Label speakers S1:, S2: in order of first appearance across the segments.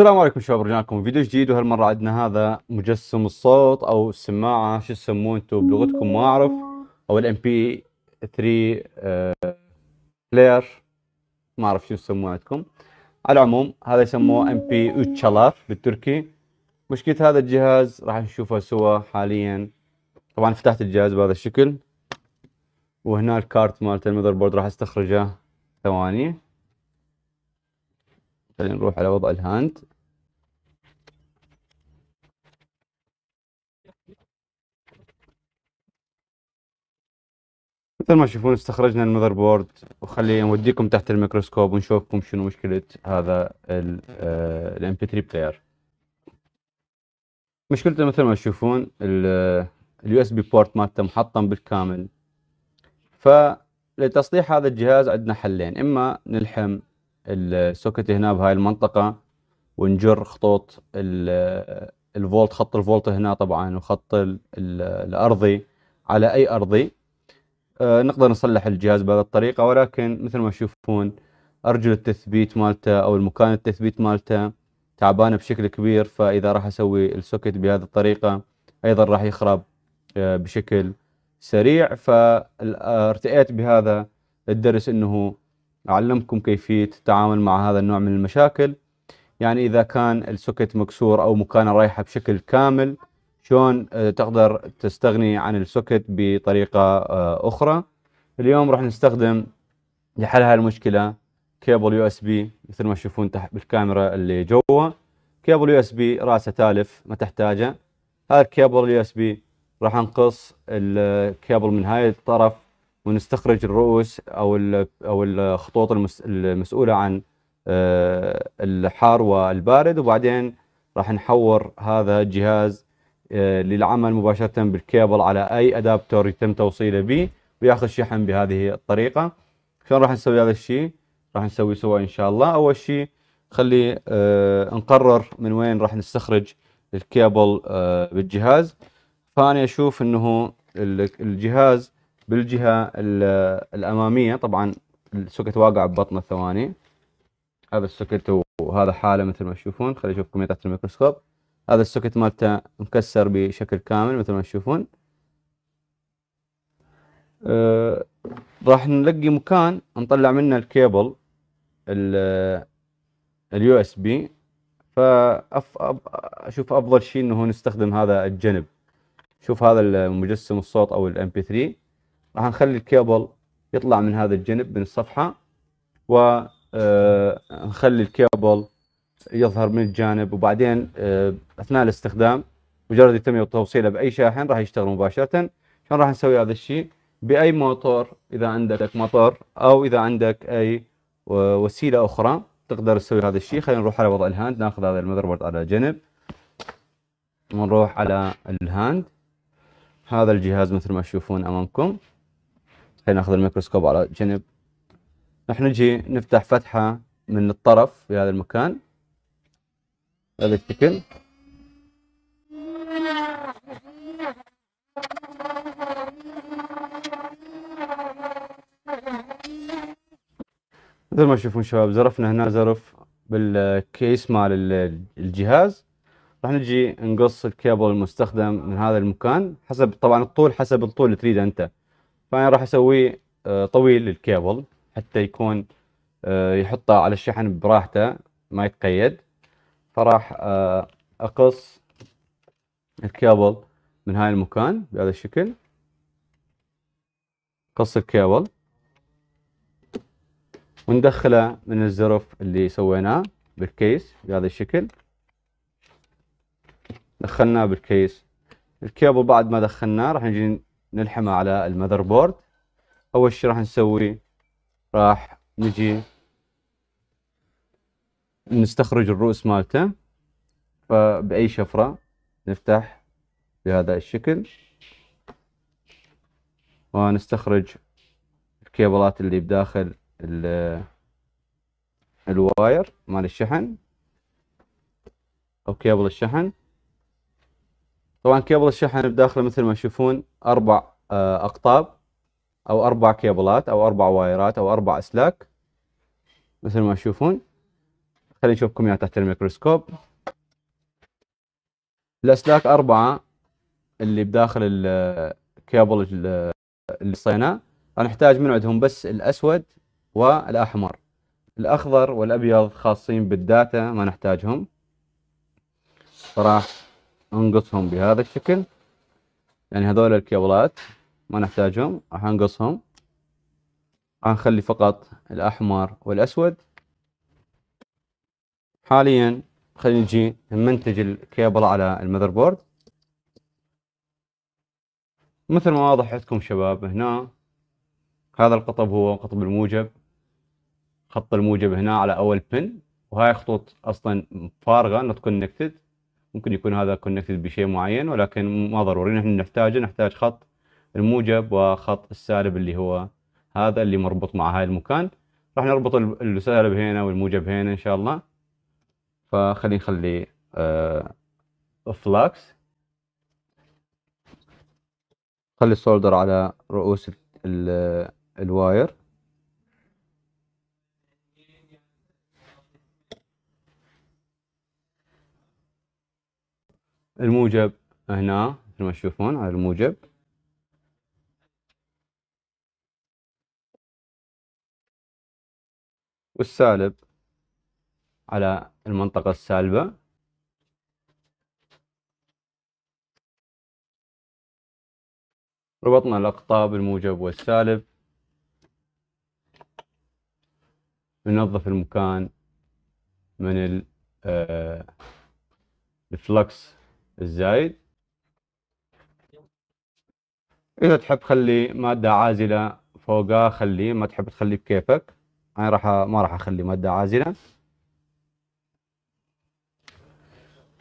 S1: السلام عليكم شباب رجعنا لكم فيديو جديد وهالمرة عندنا هذا مجسم الصوت او السماعة شو تسموه انتم بلغتكم ما اعرف او الام بي 3 بلاير ما اعرف شو تسموه عندكم على العموم هذا يسموه ام بي اوتشالار بالتركي مشكلة هذا الجهاز راح نشوفه سوا حاليا طبعا فتحت الجهاز بهذا الشكل وهنا الكارت مالت المذر بورد راح استخرجه ثواني خلينا نروح على وضع الهاند مثل ما تشوفون استخرجنا المذر بورد وخلي نوديكم تحت الميكروسكوب ونشوفكم شنو مشكله هذا الام بي 3 بلاير مشكلته مثل ما تشوفون اليو اس بي بورت مالته محطم بالكامل فلتصليح هذا الجهاز عندنا حلين اما نلحم السوكت هنا بهاي المنطقه ونجر خطوط الفولت خط الفولت هنا طبعا وخط الارضي على اي ارضي آه، نقدر نصلح الجهاز بهذه الطريقة ولكن مثل ما تشوفون أرجل التثبيت مالته أو المكان التثبيت مالته تعبانة بشكل كبير فإذا راح أسوي السوكت بهذه الطريقة أيضا راح يخرب آه، بشكل سريع فارتئيت بهذا الدرس أنه أعلمكم كيفية التعامل مع هذا النوع من المشاكل يعني إذا كان السوكت مكسور أو مكانه رايحة بشكل كامل شلون آه، تقدر تستغني عن السوكت بطريقه آه، اخرى اليوم راح نستخدم لحل هالمشكله كيبل يو اس بي مثل ما تشوفون تحت بالكاميرا اللي جوا كيبل يو اس بي راسه تالف ما تحتاجه هذا الكيبل يو اس بي راح نقص الكيبل آه، من هاي الطرف ونستخرج الرؤوس او او الخطوط المسؤوله عن الحار والبارد وبعدين راح نحور هذا الجهاز آه، للعمل مباشرة بالكيبل على أي أدابتور يتم توصيله به وياخذ شحن بهذه الطريقة شلون راح نسوي هذا الشيء راح نسوي سوا إن شاء الله أول شيء خلي آه نقرر من وين راح نستخرج الكيبل آه بالجهاز فأنا أشوف أنه الجهاز بالجهة الأمامية طبعا السوكت واقع ببطن الثواني هذا السوكت وهذا حاله مثل ما تشوفون خليني اشوفكم يطلع الميكروسكوب هذا السوكت مالته مكسر بشكل كامل مثل ما تشوفون أه راح نلقي مكان نطلع منه الكيبل اليو اس بي فاشوف افضل شيء انه نستخدم هذا الجنب شوف هذا المجسم الصوت او الام بي 3 راح نخلي الكيبل يطلع من هذا الجنب من الصفحه ونخلي أه، الكيبل يظهر من الجانب وبعدين آه، اثناء الاستخدام مجرد يتم توصيله باي شاحن راح يشتغل مباشره شلون راح نسوي هذا الشيء باي موتور اذا عندك مطر او اذا عندك اي وسيله اخرى تقدر تسوي هذا الشيء خلينا نروح على وضع الهاند ناخذ هذا المذر بورد على جنب ونروح على الهاند هذا الجهاز مثل ما تشوفون امامكم خلينا ناخذ الميكروسكوب على جنب راح نجي نفتح فتحه من الطرف في هذا المكان الاتكل مثل ما تشوفون شباب زرفنا هنا زرف بالكيس مال الجهاز راح نجي نقص الكيبل المستخدم من هذا المكان حسب طبعا الطول حسب الطول اللي تريده انت فانا راح اسويه آه، طويل الكيبل حتى يكون آه، يحطه على الشحن براحته ما يتقيد فراح آه، اقص الكابل من هاي المكان بهذا الشكل قص الكابل وندخله من الزرف اللي سويناه بالكيس بهذا الشكل دخلناه بالكيس الكابل بعد ما دخلناه راح نجي نلحمه على المذر بورد اول شيء راح نسوي راح نجي نستخرج الرؤوس مالته فبأي شفرة نفتح بهذا الشكل ونستخرج الكيبلات اللي بداخل الواير مال الشحن او كيبل الشحن طبعا كيبل الشحن بداخله مثل ما تشوفون اربع آه، اقطاب او اربع كيبلات او اربع وايرات او اربع اسلاك مثل ما تشوفون خلينا نشوفكم اياها تحت الميكروسكوب الاسلاك اربعه اللي بداخل الكيبل اللي صيناه نحتاج من عندهم بس الاسود والاحمر الاخضر والابيض خاصين بالداتا ما نحتاجهم راح انقصهم بهذا الشكل يعني هذول الكيبلات ما نحتاجهم راح انقصهم راح نخلي فقط الاحمر والاسود حاليا خلينا نجي نمنتج الكيبل على المذر بورد مثل ما واضح عندكم شباب هنا هذا القطب هو قطب الموجب خط الموجب هنا على اول بن وهاي خطوط اصلا فارغه نوت كونكتد ممكن يكون هذا كونكتد بشيء معين ولكن ما ضروري نحن نحتاجه نحتاج خط الموجب وخط السالب اللي هو هذا اللي مربوط مع هاي المكان راح نربط السالب هنا والموجب هنا ان شاء الله فخلي نخلي آه، فلاكس خلي السولدر على رؤوس الواير الموجب هنا مثل ما تشوفون على الموجب والسالب على المنطقة السالبة ربطنا الأقطاب الموجب والسالب ننظف المكان من آه، الفلكس الزايد إذا تحب خلي مادة عازلة فوقها خليه ما تحب تخليه بكيفك أنا راح ما راح أخلي مادة عازلة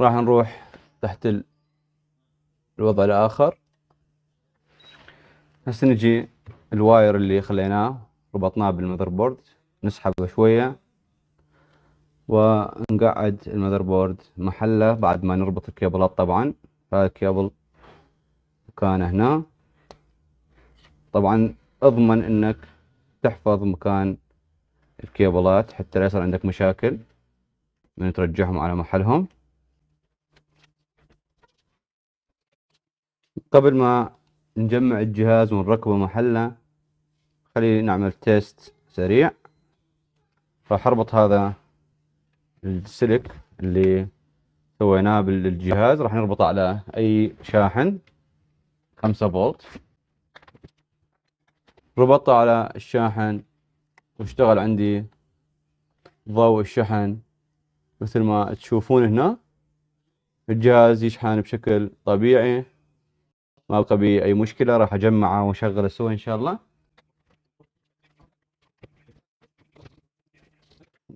S1: راح نروح تحت الوضع الآخر هسه نجي الواير اللي خليناه ربطناه بالمذر بورد نسحبه شوية ونقعد المذر بورد محله بعد ما نربط الكيبلات طبعا فهذا الكيبل مكانه هنا طبعا اضمن انك تحفظ مكان الكيبلات حتى لا يصير عندك مشاكل من ترجعهم على محلهم قبل ما نجمع الجهاز ونركبه محله خلينا نعمل تيست سريع راح اربط هذا السلك اللي سويناه بالجهاز راح نربطه على اي شاحن 5 فولت ربطته على الشاحن واشتغل عندي ضوء الشحن مثل ما تشوفون هنا الجهاز يشحن بشكل طبيعي ما القى بي اي مشكله راح اجمعه واشغله سوا ان شاء الله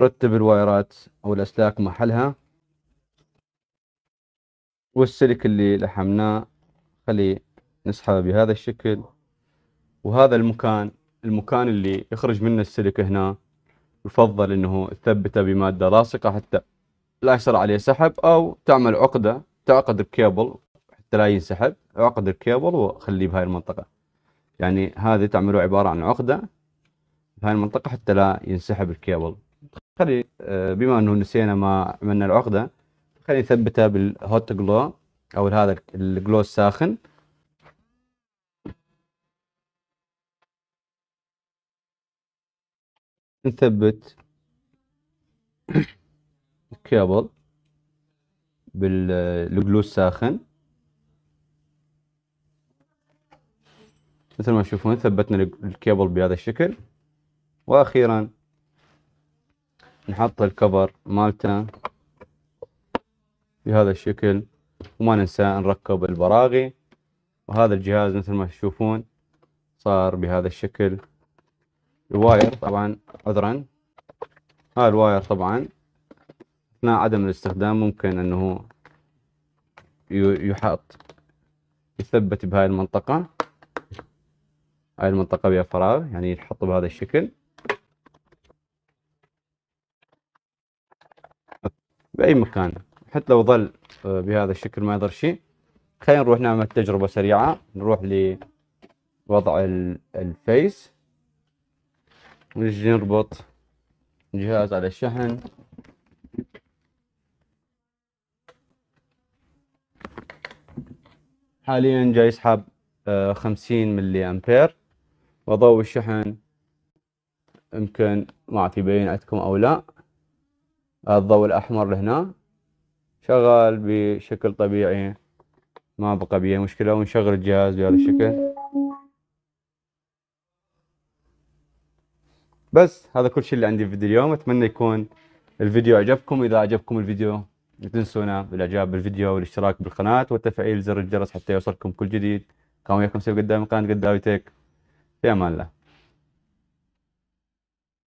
S1: رتب الوايرات او الاسلاك محلها والسلك اللي لحمناه خليه نسحبه بهذا الشكل وهذا المكان المكان اللي يخرج منه السلك هنا يفضل انه تثبته بمادة لاصقة حتى لا يصير عليه سحب او تعمل عقدة تعقد الكيبل حتى لا ينسحب عقد الكيبل وخليه بهاي المنطقة يعني هذه تعملوا عبارة عن عقدة بهاي المنطقة حتى لا ينسحب الكيبل خلي آه، بما انه نسينا ما عملنا العقدة خلي نثبتها بالهوت جلو او هذا الجلو الساخن نثبت الكيبل بالجلو الساخن مثل ما تشوفون ثبتنا الكيبل بهذا الشكل واخيرا نحط الكفر مالته بهذا الشكل وما ننسى نركب البراغي وهذا الجهاز مثل ما تشوفون صار بهذا الشكل الواير طبعا عذرا هذا آه، الواير طبعا اثناء عدم الاستخدام ممكن انه يحط يثبت بهاي المنطقة هاي المنطقة بها فراغ يعني يتحط بهذا الشكل بأي مكان حتى لو ظل آه، بهذا الشكل ما يضر شيء خلينا نروح نعمل تجربة سريعة نروح لوضع الفيس ونجي نربط الجهاز على الشحن حاليا جاي يسحب آه، خمسين ملي أمبير وضوء الشحن يمكن ما اعرف يبين عندكم او لا الضوء الاحمر لهنا شغال بشكل طبيعي ما بقى بيه مشكلة ونشغل الجهاز بهذا الشكل بس هذا كل شيء اللي عندي في اليوم اتمنى يكون الفيديو عجبكم اذا عجبكم الفيديو لا تنسونا بالاعجاب بالفيديو والاشتراك بالقناة وتفعيل زر الجرس حتى يوصلكم كل جديد كان وياكم سيف قدام قناة قدامي تيك ते आम्हाला